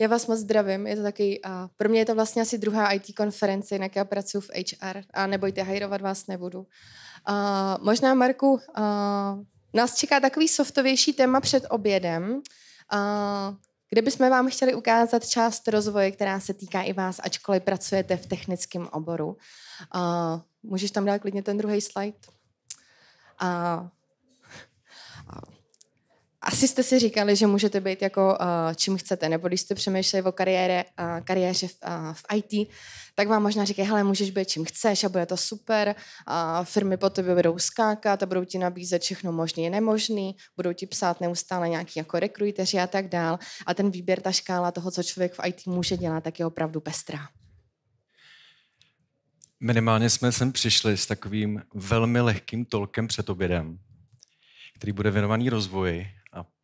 Já vás moc zdravím, je to taky, a pro mě je to vlastně asi druhá IT konference, na já pracuji v HR a nebojte, hajrovat vás nebudu. A, možná, Marku, a, nás čeká takový softovější téma před obědem, a, kde bychom vám chtěli ukázat část rozvoje, která se týká i vás, ačkoliv pracujete v technickém oboru. A, můžeš tam dát klidně ten druhý slide. A, asi jste si říkali, že můžete být jako uh, čím chcete, nebo když jste přemýšleli o kariére, uh, eh, kariéře v, uh, v IT, tak vám možná říkají, hele, můžeš být čím chceš a bude to super, uh, firmy po tebe budou skákat a budou ti nabízet všechno možné i nemožné, budou ti psát neustále nějaký jako rekruteři a tak dál a ten výběr, ta škála toho, co člověk v IT může dělat, tak je opravdu pestrá. Minimálně jsme sem přišli s takovým velmi lehkým tolkem před obědem, který bude věnovaný rozvoji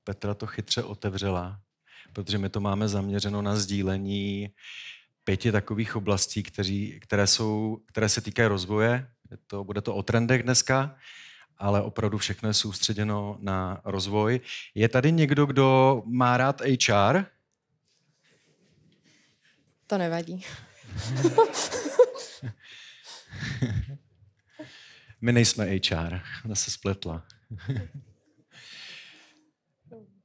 Petra to chytře otevřela, protože my to máme zaměřeno na sdílení pěti takových oblastí, kteří, které, jsou, které se týkají rozvoje. Je to, bude to o trendech dneska, ale opravdu všechno je soustředěno na rozvoj. Je tady někdo, kdo má rád HR? To nevadí. My nejsme HR, ona se spletla.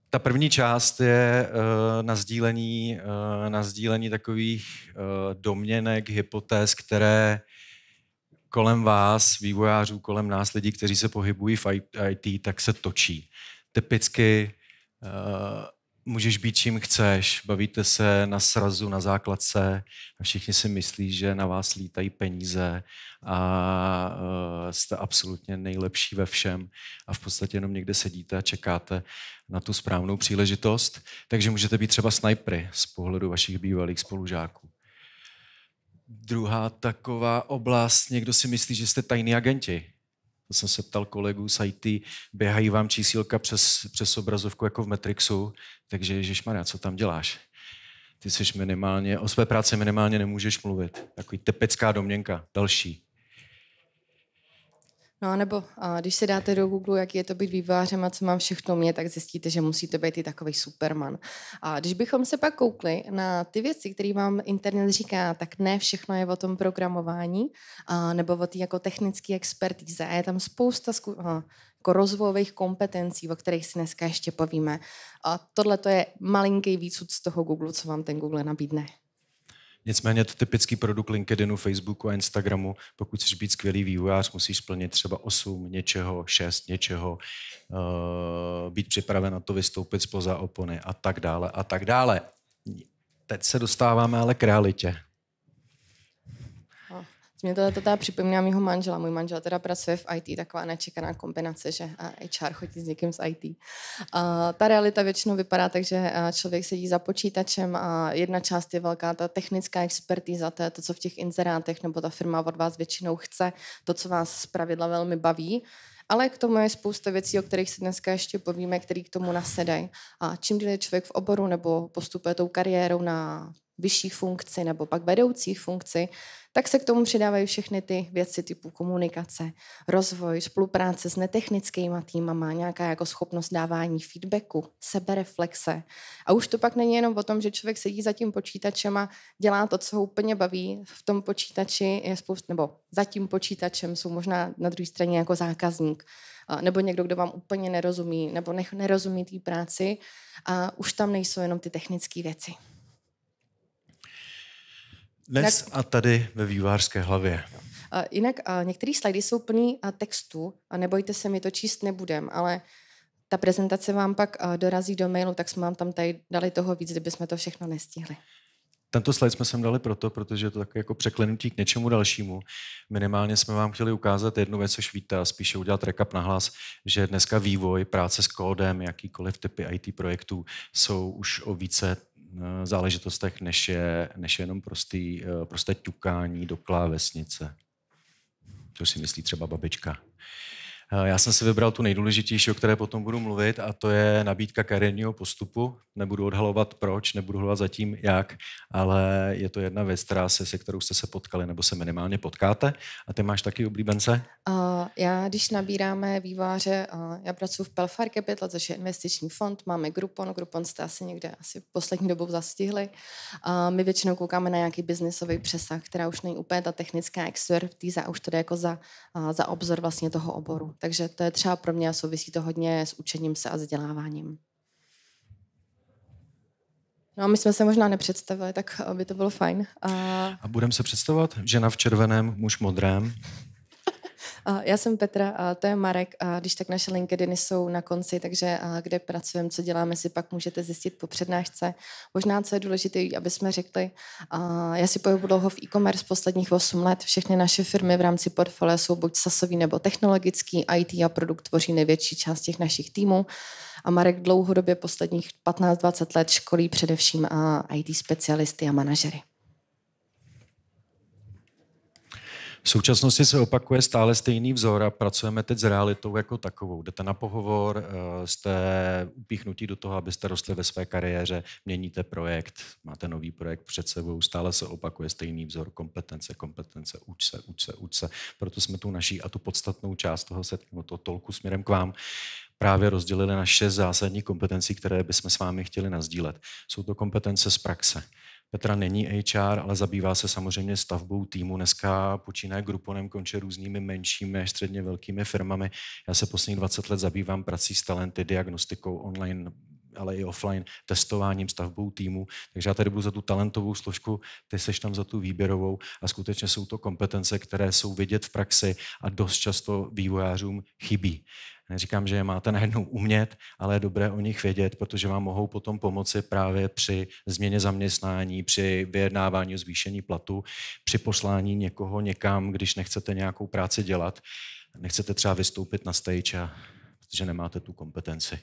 ta první část je uh, na, sdílení, uh, na sdílení takových uh, domněnek, hypotéz, které kolem vás, vývojářů, kolem nás, lidí, kteří se pohybují v IT, tak se točí. Typicky uh, můžeš být čím chceš, bavíte se na srazu, na základce a všichni si myslí, že na vás lítají peníze a eh, jste absolutně nejlepší ve všem a v podstatě jenom někde sedíte a čekáte na tu správnou příležitost, takže můžete být třeba snajpry z pohledu vašich bývalých spolužáků. Druhá taková oblast, někdo si myslí, že jste tajní agenti to jsem se ptal kolegů z IT, běhají vám čísílka přes, přes obrazovku jako v Matrixu, takže ježišmarja, co tam děláš? Ty jsi minimálně, o své práci minimálně nemůžeš mluvit. Takový tepecká domněnka, další. No a nebo a když se dáte do Google, jaký je to být vývářem a co mám všechno mě, tak zjistíte, že musí to být i takový superman. A když bychom se pak koukli na ty věci, které vám internet říká, tak ne všechno je o tom programování a nebo o té jako technické expertíze. je tam spousta zku- a, jako rozvojových kompetencí, o kterých si dneska ještě povíme. A tohle to je malinký výcud z toho Google, co vám ten Google nabídne. Nicméně to typický produkt LinkedInu, Facebooku a Instagramu. Pokud chceš být skvělý vývojář, musíš splnit třeba 8 něčeho, 6 něčeho, uh, být připraven na to vystoupit spoza opony a tak dále a tak dále. Teď se dostáváme ale k realitě. Mě to teda připomíná mýho manžela. Můj manžel teda pracuje v IT, taková nečekaná kombinace, že HR chodí s někým z IT. A ta realita většinou vypadá tak, že člověk sedí za počítačem a jedna část je velká ta technická expertíza, to je to, co v těch inzerátech nebo ta firma od vás většinou chce, to, co vás zpravidla velmi baví. Ale k tomu je spousta věcí, o kterých se dneska ještě povíme, které k tomu nasedají. A čím je člověk v oboru nebo postupuje tou kariérou na vyšší funkci nebo pak vedoucí funkci, tak se k tomu přidávají všechny ty věci typu komunikace, rozvoj, spolupráce s netechnickýma týmama, nějaká jako schopnost dávání feedbacku, sebereflexe. A už to pak není jenom o tom, že člověk sedí za tím počítačem a dělá to, co ho úplně baví. V tom počítači je spoust, nebo za tím počítačem jsou možná na druhé straně jako zákazník, nebo někdo, kdo vám úplně nerozumí, nebo nerozumí té práci a už tam nejsou jenom ty technické věci. Dnes a tady ve vývářské hlavě. Eh, jinak eh, některé slajdy jsou plný eh, textu a nebojte se, mi to číst nebudem, ale ta prezentace vám pak dorazí do mailu, tak jsme vám tam tady dali toho víc, kdyby jsme to všechno nestihli. Tento slide jsme sem dali proto, protože je to tak jako překlenutí k něčemu dalšímu. Minimálně jsme vám chtěli ukázat jednu věc, což víte, a spíše udělat recap na hlas, že dneska vývoj, práce s kódem, jakýkoliv typy IT projektů jsou už o více Eh, záležitostech, než je, než je jenom prostý, eh, prosté ťukání do klávesnice. To si myslí třeba babička. Eh, já jsem si vybral tu nejdůležitější, o které potom budu mluvit, a to je nabídka kariérního postupu. Nebudu odhalovat proč, nebudu hledat zatím jak, ale je to jedna věc, která se, se kterou jste se potkali nebo se minimálně potkáte. A ty máš taky oblíbence? Uh, já, když nabíráme výváře, uh, já pracuji v Pelfarke Capital, což je investiční fond, máme Groupon, Groupon jste asi někde asi poslední dobou zastihli. Uh, my většinou koukáme na nějaký biznisový přesah, která už není úplně ta technická expertíza, už to jde jako za, za obzor vlastně toho oboru. Takže to je třeba pro mě a souvisí to hodně s učením se a vzděláváním. No a my jsme se možná nepředstavili, tak eh, by to bylo fajn. A, a budeme se představovat? Žena v červeném, muž modrém. Já jsem Petra, a to je Marek a když tak naše LinkedIny jsou na konci, takže kde pracujeme, co děláme, si pak můžete zjistit po přednášce. Možná, co je důležité, aby jsme řekli, já si pojebu dlouho v e-commerce posledních 8 let. Všechny naše firmy v rámci portfolia jsou buď sasový nebo technologický, IT a produkt tvoří největší část těch našich týmů. A Marek dlouhodobě posledních 15-20 let školí především IT specialisty a manažery. V současnosti se opakuje stále stejný vzor a pracujeme teď s realitou jako takovou. Jdete na pohovor, eh, jste upíchnutí do toho, abyste rostli ve své kariéře, měníte projekt, máte nový projekt před sebou, stále se opakuje stejný vzor kompetence, kompetence, uč se, uč se, uč se. Proto jsme tu naší a tu podstatnou část toho setkingu, toho tolku směrem k vám, právě rozdělili na šest zásadních kompetencí, které bychom s vámi chtěli nazdílet. Jsou to kompetence z praxe. Petra není HR, ale zabývá se samozřejmě stavbou týmu. Dneska počínaje Gruponem, konče různými menšími až středně velkými firmami. Já se posledních 20 let zabývám prací s talenty, diagnostikou online ale i offline testováním, stavbou týmu. Takže já tady budu za tu talentovou složku, ty seš tam za tu výběrovou a skutečně jsou to kompetence, které jsou vidět v praxi a dost často vývojářům chybí. Neříkám, že je máte najednou umět, ale je dobré o nich vědět, protože vám mohou potom pomoci právě při změně zaměstnání, při vyjednávání o zvýšení platu, při poslání někoho někam, když nechcete nějakou práci dělat, nechcete třeba vystoupit na stage, a, protože nemáte tu kompetenci.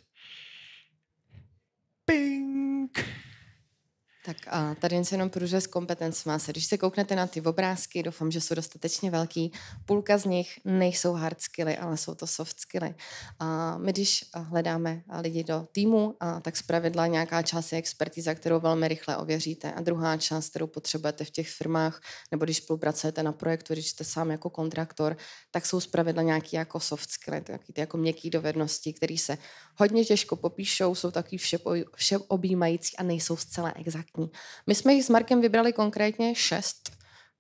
Tak a tady jen se jenom průřez kompetenc má se. Když se kouknete na ty obrázky, doufám, že jsou dostatečně velký. Půlka z nich nejsou hard skilly, ale jsou to soft skilly. A my, když hledáme lidi do týmu, a tak zpravidla nějaká část je expertiza, kterou velmi rychle ověříte. A druhá část, kterou potřebujete v těch firmách, nebo když spolupracujete na projektu, když jste sám jako kontraktor, tak jsou zpravidla nějaké jako soft skilly, taky ty jako měkké dovednosti, které se hodně těžko popíšou, jsou taky vše, vše objímající a nejsou zcela exaktní perfektní. My jsme jich s Markem vybrali konkrétně šest.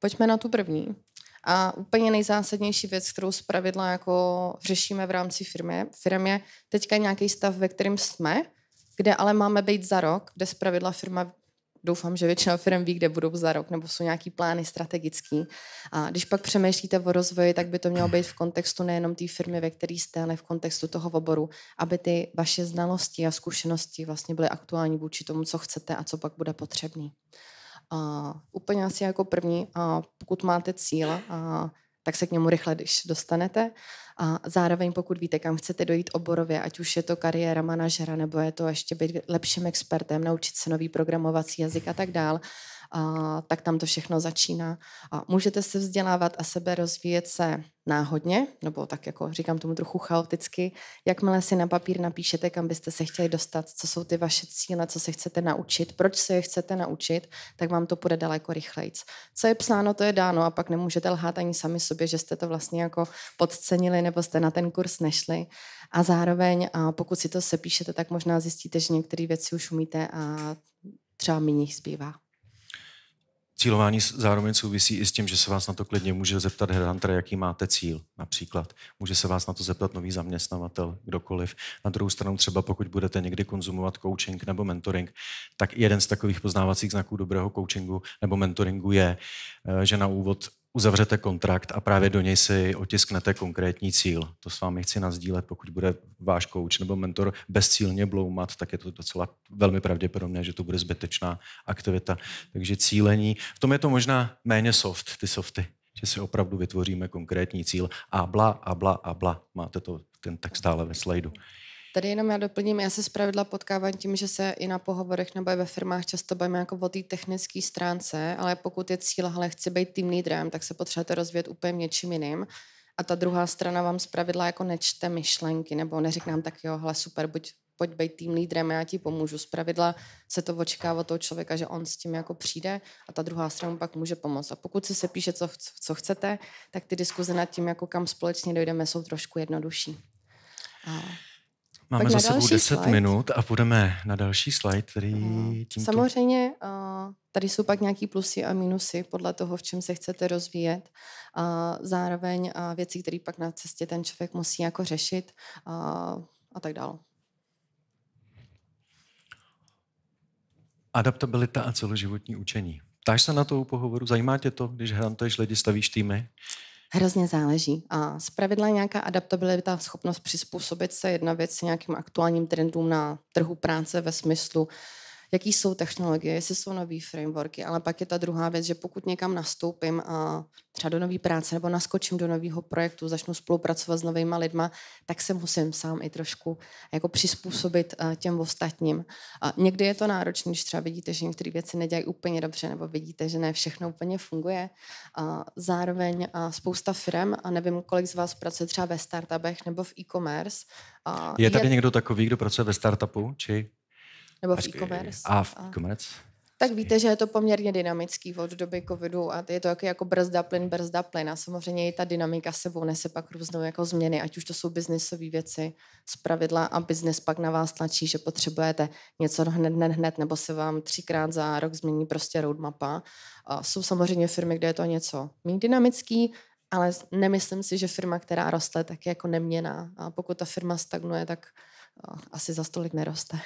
Pojďme na tu první. A úplně nejzásadnější věc, kterou zpravidla jako řešíme v rámci firmy, firmě je teďka nějaký stav, ve kterém jsme, kde ale máme být za rok, kde zpravidla firma doufám, že většina firm ví, kde budou za rok, nebo jsou nějaký plány strategický. A když pak přemýšlíte o rozvoji, tak by to mělo být v kontextu nejenom té firmy, ve které jste, ale v kontextu toho oboru, aby ty vaše znalosti a zkušenosti vlastně byly aktuální vůči tomu, co chcete a co pak bude potřebný. A úplně asi jako první, a pokud máte cíl, a tak se k němu rychle když dostanete. A zároveň, pokud víte, kam chcete dojít oborově, ať už je to kariéra manažera, nebo je to ještě být lepším expertem, naučit se nový programovací jazyk a tak dál, a, tak tam to všechno začíná. A můžete se vzdělávat a sebe rozvíjet se náhodně, nebo tak jako říkám tomu trochu chaoticky, jakmile si na papír napíšete, kam byste se chtěli dostat, co jsou ty vaše cíle, co se chcete naučit, proč se je chcete naučit, tak vám to půjde daleko rychleji. Co je psáno, to je dáno a pak nemůžete lhát ani sami sobě, že jste to vlastně jako podcenili nebo jste na ten kurz nešli. A zároveň, a pokud si to sepíšete, tak možná zjistíte, že některé věci už umíte a třeba méně zbývá cílování zároveň souvisí i s tím, že se vás na to klidně může zeptat headhunter, jaký máte cíl například. Může se vás na to zeptat nový zaměstnavatel, kdokoliv. Na druhou stranu třeba pokud budete někdy konzumovat coaching nebo mentoring, tak jeden z takových poznávacích znaků dobrého coachingu nebo mentoringu je, eh, že na úvod uzavřete kontrakt a právě do něj si otisknete konkrétní cíl. To s vámi chci nazdílet, pokud bude váš kouč nebo mentor bezcílně bloumat, tak je to docela velmi pravděpodobné, že to bude zbytečná aktivita. Takže cílení, v tom je to možná méně soft, ty softy, že si opravdu vytvoříme konkrétní cíl a bla a bla a bla. Máte to ten text dále ve slajdu. Tady jenom já doplním, já se zpravidla potkávám tím, že se i na pohovorech nebo i ve firmách často bavíme jako o té technické stránce, ale pokud je cíl, ale chci být tým lídrem, tak se potřebujete rozvíjet úplně něčím jiným. A ta druhá strana vám zpravidla jako nečte myšlenky, nebo neřekne tak jo, hele super, buď, pojď být tým lídrem, já ti pomůžu. Zpravidla se to očekává od toho člověka, že on s tím jako přijde a ta druhá strana pak může pomoct. A pokud si se píše, co, co chcete, tak ty diskuze nad tím, jako kam společně dojdeme, jsou trošku jednodušší. A... Máme za sebou 10 slide. minut a půjdeme na další slide, který mm. tímto... Samozřejmě eh, tady jsou pak nějaký plusy a minusy podle toho, v čem se chcete rozvíjet. zároveň a eh, věci, které pak na cestě ten člověk musí jako řešit a, eh, a tak dále. Adaptabilita a celoživotní učení. Ptáš se na to u pohovoru? Zajímá tě to, když hrantuješ lidi, stavíš týmy? Hrozně záleží. A zpravidla nějaká adaptabilita, schopnost přizpůsobit se jedna věc nějakým aktuálním trendům na trhu práce ve smyslu, jaký jsou technologie, jestli jsou nové frameworky, ale pak je ta druhá věc, že pokud někam nastoupím a třeba do nové práce nebo naskočím do nového projektu, začnu spolupracovat s novými lidma, tak se musím sám i trošku jako přizpůsobit eh, těm ostatním. A někdy je to náročné, když třeba vidíte, že některé věci nedělají úplně dobře nebo vidíte, že ne všechno úplně funguje. A zároveň a spousta firm, a nevím, kolik z vás pracuje třeba ve startupech nebo v e-commerce. A je, je tady někdo takový, kdo pracuje ve startupu? Či nebo v e-commerce. A v e-commerce? Tak víte, že je to poměrně dynamický od doby covidu a je to jako, jako brzda plyn, brzda plyn a samozřejmě i ta dynamika sebou nese pak různou jako změny, ať už to jsou biznisové věci z pravidla a biznis pak na vás tlačí, že potřebujete něco hned, hned, hned, nebo se vám třikrát za rok změní prostě roadmapa. A jsou samozřejmě firmy, kde je to něco méně dynamický, ale nemyslím si, že firma, která roste, tak je jako neměná. A pokud ta firma stagnuje, tak asi za stolik neroste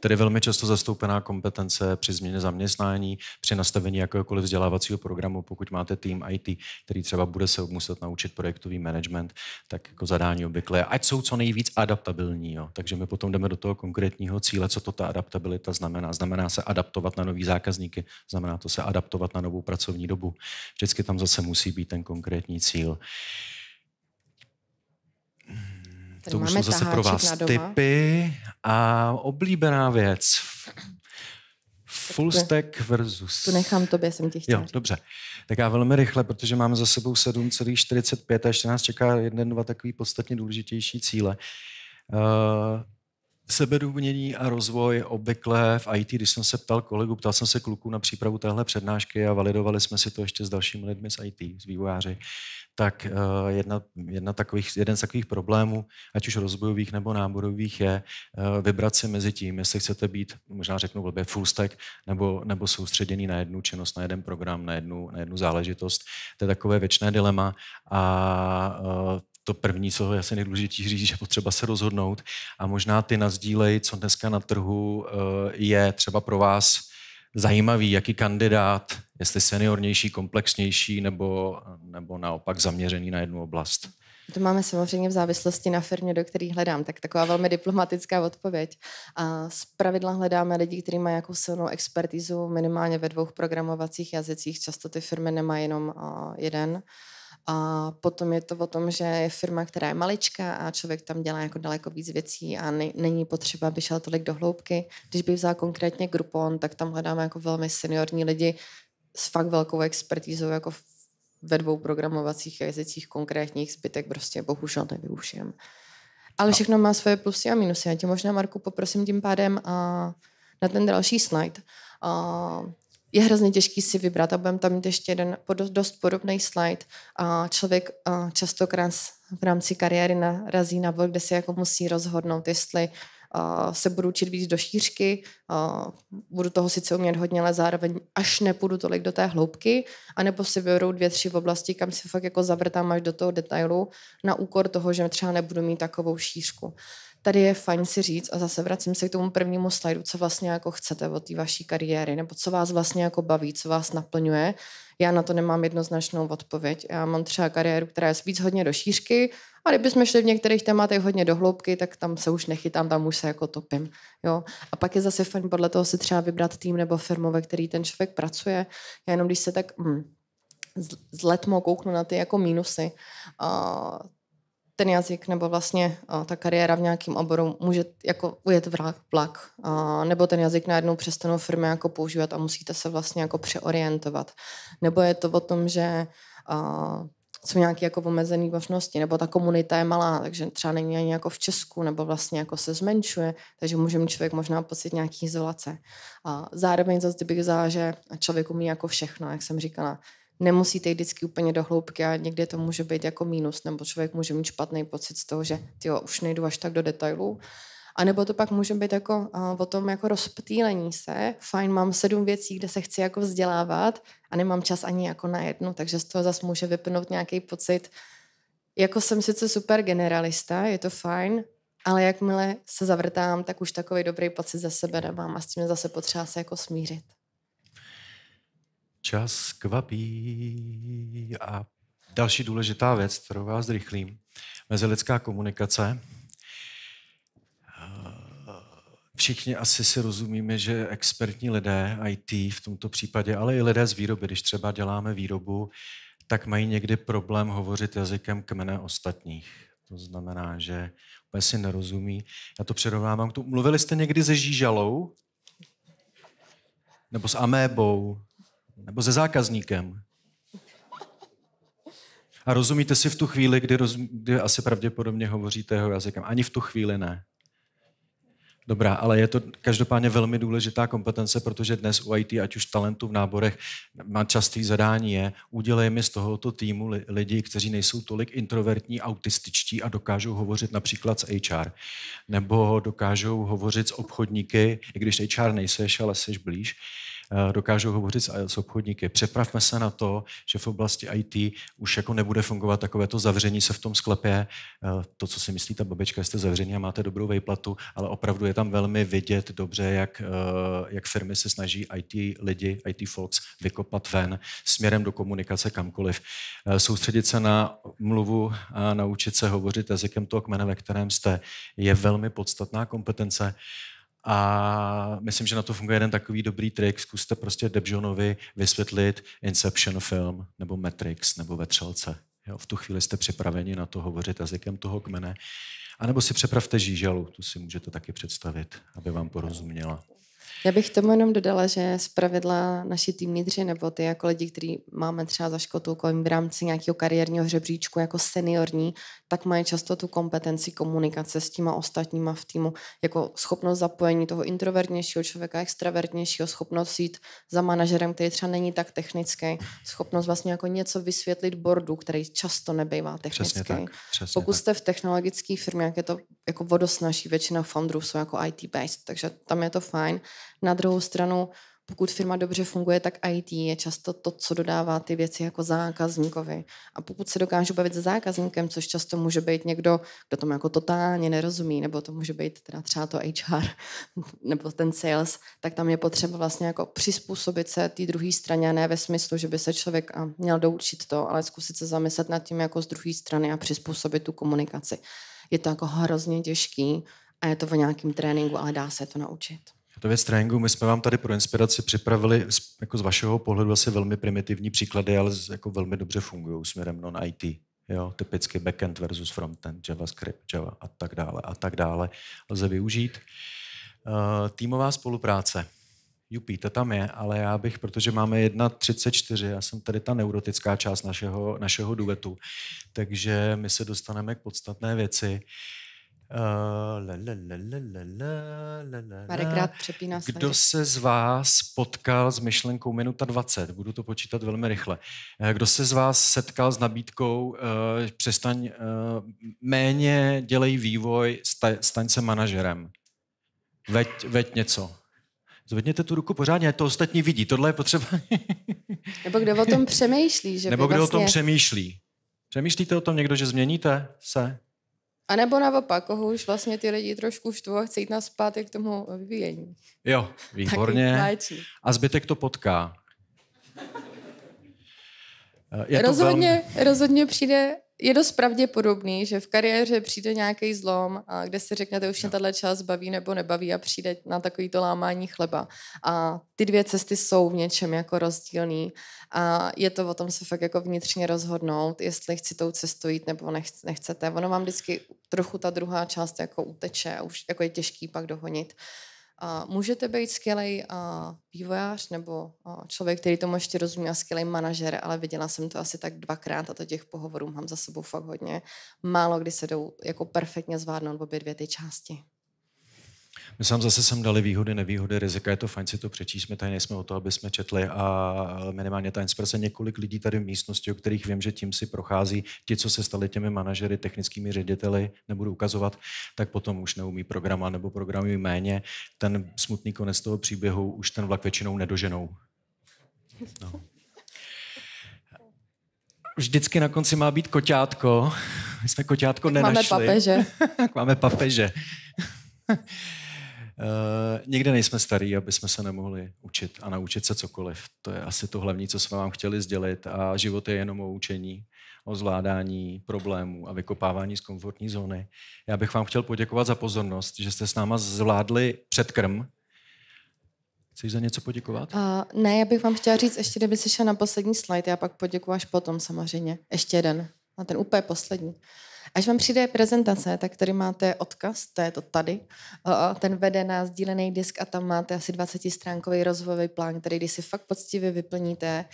tedy velmi často zastoupená kompetence při změně zaměstnání, při nastavení jakéhokoliv vzdělávacího programu, pokud máte tým IT, který třeba bude se muset naučit projektový management, tak jako zadání obvykle, ať jsou co nejvíc adaptabilní. Jo. Takže my potom jdeme do toho konkrétního cíle, co to ta adaptabilita znamená. Znamená se adaptovat na nový zákazníky, znamená to se adaptovat na novou pracovní dobu. Vždycky tam zase musí být ten konkrétní cíl. Tady to už jsou zase pro vás typy. A oblíbená věc. Full stack versus... To nechám tobě, jsem ti chtěl Jo, dobře. Tak já velmi rychle, protože máme za sebou 7,45 a ještě nás čeká jeden, dva takový podstatně důležitější cíle. Uh, Sebedůvnění a rozvoj obvykle v IT, když jsem se ptal kolegu, ptal jsem se kluků na přípravu téhle přednášky a validovali jsme si to ještě s dalšími lidmi z IT, z vývojáři, tak eh, jedna, jedna takových, jeden z takových problémů, ať už rozbojových nebo náborových, je eh, vybrat si mezi tím, jestli chcete být, možná řeknu blbě, full stack, nebo, nebo soustředěný na jednu činnost, na jeden program, na jednu, na jednu záležitost. To je takové věčné dilema a eh, to první, co je asi nejdůležitější říct, že potřeba se rozhodnout a možná ty nazdílej, co dneska na trhu eh, je třeba pro vás zajímavý, jaký kandidát, jestli seniornější, komplexnější nebo, nebo naopak zaměřený na jednu oblast. To máme samozřejmě v závislosti na firmě, do které hledám. Tak taková velmi diplomatická odpověď. A z pravidla hledáme lidi, kteří mají jakou silnou expertizu minimálně ve dvou programovacích jazycích. Často ty firmy nemají jenom eh, jeden. A potom je to o tom, že je firma, která je malička a člověk tam dělá jako daleko víc věcí a ne, není potřeba, aby šel tolik do hloubky. Když by vzal konkrétně Groupon, tak tam hledáme jako velmi seniorní lidi s fakt velkou expertízou jako ve dvou programovacích jazycích konkrétních, zbytek prostě bohužel nevyužijem. Ale no. všechno má svoje plusy a minusy. Já tě možná, Marku, poprosím tím pádem a na ten další slide. A je hrozně těžký si vybrat a budeme tam mít ještě jeden dost podobný slide. A člověk častokrát v rámci kariéry narazí na bod, kde se jako musí rozhodnout, jestli se budu učit víc do šířky, budu toho sice umět hodně, ale zároveň až nepůjdu tolik do té hloubky, anebo si vyberou dvě, tři v oblasti, kam si fakt jako zavrtám až do toho detailu na úkor toho, že třeba nebudu mít takovou šířku tady je fajn si říct, a zase vracím se k tomu prvnímu slajdu, co vlastně jako chcete od té vaší kariéry, nebo co vás vlastně jako baví, co vás naplňuje. Já na to nemám jednoznačnou odpověď. Já mám třeba kariéru, která je víc hodně do šířky, a kdybychom šli v některých tématech hodně do hloubky, tak tam se už nechytám, tam už se jako topím. Jo? A pak je zase fajn podle toho si třeba vybrat tým nebo firmu, ve který ten člověk pracuje. Já jenom když se tak hm, z letmo kouknu na ty jako mínusy, uh, ten jazyk nebo vlastně uh, ta kariéra v nějakém oboru může jako ujet vlak, vlak uh, nebo ten jazyk najednou přestanou firmy jako používat a musíte se vlastně jako přeorientovat. Nebo je to o tom, že uh, jsou nějaké jako omezené možnosti, nebo ta komunita je malá, takže třeba není ani jako v Česku, nebo vlastně jako se zmenšuje, takže může mít člověk možná pocit nějaký izolace. A zároveň zase bych vzala, že člověk umí jako všechno, jak jsem říkala, nemusíte jít vždycky úplně do hloubky a někde to může být jako mínus, nebo člověk může mít špatný pocit z toho, že ty už nejdu až tak do detailů. A nebo to pak může být jako uh, o tom jako rozptýlení se. Fajn, mám sedm věcí, kde se chci jako vzdělávat a nemám čas ani jako na jednu, takže z toho zase může vypnout nějaký pocit, jako jsem sice super generalista, je to fajn, ale jakmile se zavrtám, tak už takový dobrý pocit ze sebe nemám a s tím zase potřeba se jako smířit. Čas kvapí. A další důležitá věc, kterou vás zrychlím, mezilidská komunikace. Eh, všichni asi si rozumíme, že expertní lidé, IT v tomto případě, ale i lidé z výroby, když třeba děláme výrobu, tak mají někdy problém hovořit jazykem kmene ostatních. To znamená, že úplně si nerozumí. Já to přerovnávám k tomu. Mluvili jste někdy se žížalou? Nebo s amébou? nebo se zákazníkem. A rozumíte si v tu chvíli, kdy, roz, kdy asi pravděpodobně hovoříte jeho jazykem. Ani v tu chvíli ne. Dobrá, ale je to každopádně velmi důležitá kompetence, protože dnes u IT, ať už talentů v náborech, má častý zadání je, udělej mi z tohoto týmu lidi, kteří nejsou tolik introvertní, autističtí a dokážou hovořit například s HR, nebo dokážou hovořit s obchodníky, i když HR nejseš, ale seš blíž Eh, dokážou hovořit e s obchodníky. Přepravme se na to, že v oblasti IT už jako nebude fungovat to zavření se v tom sklepě. Eh, to, co si myslí ta babička, jste zavření a máte dobrou vejplatu, ale opravdu je tam velmi vidět dobře, jak, eh, jak firmy se snaží IT lidi, IT folks vykopat ven směrem do komunikace kamkoliv. Soustředit se na mluvu a naučit se hovořit jazykem toho kmene, ve kterém jste, je velmi podstatná kompetence. A myslím, že na to funguje jeden takový dobrý trik. Zkuste prostě Debjonovi vysvětlit Inception film, nebo Matrix, nebo Vetřelce. Jo, v tu chvíli jste připraveni na to hovořit jazykem toho kmene. A nebo si přepravte žížalu, tu si můžete taky představit, aby vám porozuměla. Já bych tomu jenom dodala, že z pravidla naši týmlídři nebo ty jako lidi, kteří máme třeba za škotulkou v rámci nějakého kariérního žebříčku jako seniorní, tak mají často tu kompetenci komunikace s těma ostatníma v týmu, jako schopnost zapojení toho introvertnějšího člověka, extravertnějšího, schopnost jít za manažerem, který třeba není tak technický, schopnost vlastně jako něco vysvětlit bordu, který často nebývá technický. Přesně tak, přesně Pokud jste v technologické firmě, jak je to jako vodosnaží, většina fondů jsou jako IT-based, takže tam je to fajn. Na druhou stranu, pokud firma dobře funguje, tak IT je často to, co dodává ty věci jako zákazníkovi. A pokud se dokážu bavit se zákazníkem, což často může být někdo, kdo tomu jako totálně nerozumí, nebo to může být teda třeba to HR nebo ten sales, tak tam je potřeba vlastně jako přizpůsobit se té druhé straně, ne ve smyslu, že by se člověk měl doučit to, ale zkusit se zamyslet nad tím jako z druhé strany a přizpůsobit tu komunikaci je to jako hrozně těžký a je to v nějakém tréninku, ale dá se to naučit. To věc tréninku, my jsme vám tady pro inspiraci připravili jako z vašeho pohledu asi velmi primitivní příklady, ale jako velmi dobře fungují směrem non-IT. Jo, typicky backend versus frontend, JavaScript, Java a tak dále a tak dále lze využít. Uh, týmová spolupráce. Jupí, ta tam je, ale já bych, protože máme 1.34, já jsem tady ta neurotická část našeho, našeho duetu, takže my se dostaneme k podstatné věci. Kdo se z vás potkal s myšlenkou minuta 20? Budu to počítat velmi rychle. Eh, kdo se z vás setkal s nabídkou eh, přestaň eh, méně dělej vývoj, staň se manažerem? Veď, veď něco zvedněte tu ruku pořádně, to ostatní vidí, tohle je potřeba. Nebo kdo o tom přemýšlí. Že Nebo kdo vlastně... o tom vlastně- přemýšlí. Přemýšlíte o tom někdo, že změníte se? A nebo naopak, koho už vlastně ty lidi trošku štvu a chce jít na zpátky k tomu vyvíjení. Jo, výborně. A zbytek to potká. Je rozhodně, to velmi... rozhodně přijde je dost pravděpodobný, že v kariéře přijde nějaký zlom, a kde si řeknete, už mě tahle čas baví nebo nebaví a přijde na takovýto lámání chleba. A ty dvě cesty jsou v něčem jako rozdílný a je to o tom se fakt jako vnitřně rozhodnout, jestli chci tou cestou jít nebo nechcete. Ono vám vždycky trochu ta druhá část jako uteče a už jako je těžký pak dohonit. A můžete být skvělý vývojář nebo a, člověk, který tomu ještě rozumí a skvělý manažer, ale viděla jsem to asi tak dvakrát a to těch pohovorů mám za sebou fakt hodně. Málo kdy se jdou jako perfektně zvládnout obě dvě ty části. My sám zase sem dali výhody, nevýhody, rizika, je to fajn si to přečíst, my tady nejsme o to, aby jsme četli a minimálně ta inspirace několik lidí tady v místnosti, o kterých vím, že tím si prochází, ti, co se stali těmi manažery, technickými řediteli, nebudu ukazovat, tak potom už neumí programa nebo programují méně. Ten smutný konec toho příběhu už ten vlak většinou nedoženou. No. Vždycky na konci má být koťátko. My jsme koťátko tak nenašli. Máme papeže. tak máme papeže. Eh, někde nejsme starí, aby jsme se nemohli učit a naučit se cokoliv. To je asi to hlavní, co jsme vám chtěli sdělit. A život je jenom o učení, o zvládání problémů a vykopávání z komfortní zóny. Já bych vám chtěl poděkovat za pozornost, že jste s náma zvládli předkrm, Chceš za něco poděkovat? Uh, ne, já bych vám chtěla říct, ještě kdyby se šel na poslední slide, já pak poděkuji až potom samozřejmě. Ještě jeden. Na ten úplně poslední. Až vám přijde prezentace, tak tady máte odkaz, to je to tady. Ten vede na sdílený disk a tam máte asi 20-stránkový rozvojový plán, který když si fakt poctivě vyplníte,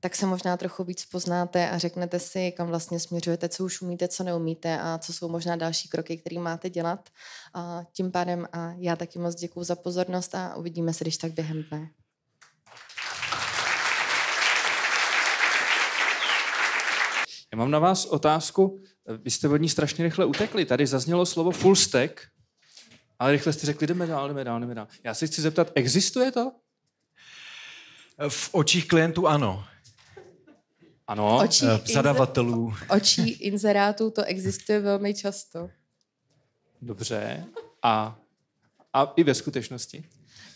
tak se možná trochu víc poznáte a řeknete si, kam vlastně směřujete, co už umíte, co neumíte a co jsou možná další kroky, které máte dělat. A tím pádem a já taky moc děkuji za pozornost a uvidíme se, když tak během dne. Já mám na vás otázku. Eh, vy jste od ní strašně rychle utekli. Tady zaznělo slovo full stack, ale rychle jste řekli, jdeme dál, jdeme dál, jdeme dál. Já se chci zeptat, existuje to? Eh, v očích klientů ano. Ano, očí eh, zadavatelů. Inzer- očí inzerátů to existuje velmi často. Dobře. A, a i ve skutečnosti?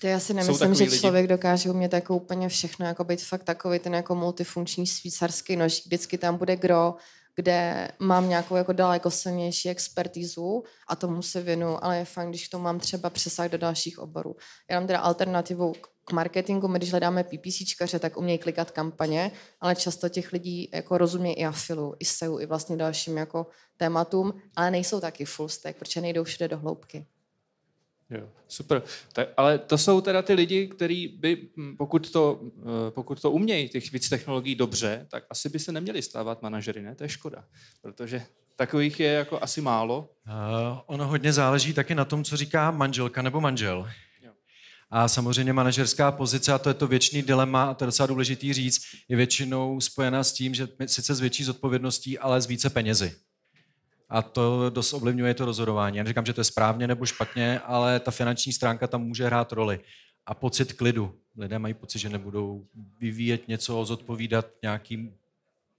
To já si nemyslím, že člověk lidi? dokáže umět jako úplně všechno, jako být fakt takový ten jako multifunkční švýcarský nož. Vždycky tam bude gro kde mám nějakou jako daleko silnější expertizu a tomu se věnu, ale je fajn, když to mám třeba přesah do dalších oborů. Já mám teda alternativu k marketingu, my když hledáme PPCčkaře, tak umějí klikat kampaně, ale často těch lidí jako rozumí i afilu, i SEO, i vlastně dalším jako tématům, ale nejsou taky full stack, protože nejdou všude do hloubky. Jo, super. Tak, ale to jsou teda ty lidi, kteří by, hm, pokud to, eh, pokud to umějí, těch víc technologií dobře, tak asi by se neměli stávat manažery, ne? To je škoda, protože takových je jako asi málo. Uh, ono hodně záleží taky na tom, co říká manželka nebo manžel. Jo. A samozřejmě manažerská pozice, a to je to věčný dilema, a to je docela důležitý říct, je většinou spojená s tím, že sice s větší zodpovědností, ale s více penězi. A to dost ovlivňuje to rozhodování. Já neříkám, že to je správně nebo špatně, ale ta finanční stránka tam může hrát roli. A pocit klidu. Lidé mají pocit, že nebudou vyvíjet něco, zodpovídat nějakým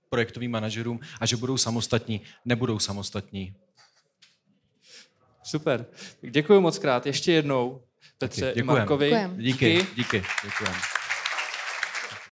projektovým manažerům a že budou samostatní. Nebudou samostatní. Super. Děkuji moc krát. Ještě jednou Petře Taky, Markovi. Děkujem. Díky. Díky. Děkujem.